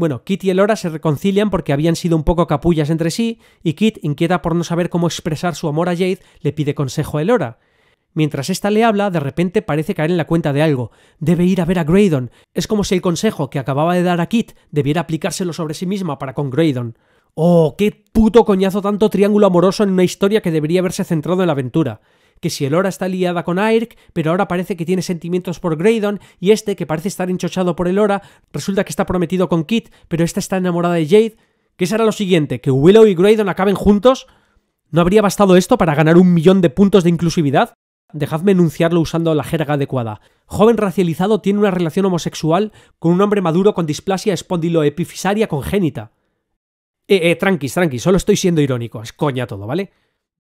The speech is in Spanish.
Bueno, Kit y Elora se reconcilian porque habían sido un poco capullas entre sí, y Kit, inquieta por no saber cómo expresar su amor a Jade, le pide consejo a Elora. Mientras esta le habla, de repente parece caer en la cuenta de algo. Debe ir a ver a Graydon. Es como si el consejo que acababa de dar a Kit debiera aplicárselo sobre sí misma para con Graydon. ¡Oh, qué puto coñazo tanto triángulo amoroso en una historia que debería haberse centrado en la aventura! que si Elora está liada con Ayrk, pero ahora parece que tiene sentimientos por Graydon, y este, que parece estar enchochado por Elora, resulta que está prometido con Kit, pero esta está enamorada de Jade. ¿Qué será lo siguiente? ¿Que Willow y Graydon acaben juntos? ¿No habría bastado esto para ganar un millón de puntos de inclusividad? Dejadme enunciarlo usando la jerga adecuada. Joven racializado tiene una relación homosexual con un hombre maduro con displasia espondiloepifisaria congénita. Eh, eh, tranquis, tranqui, solo estoy siendo irónico, es coña todo, ¿vale?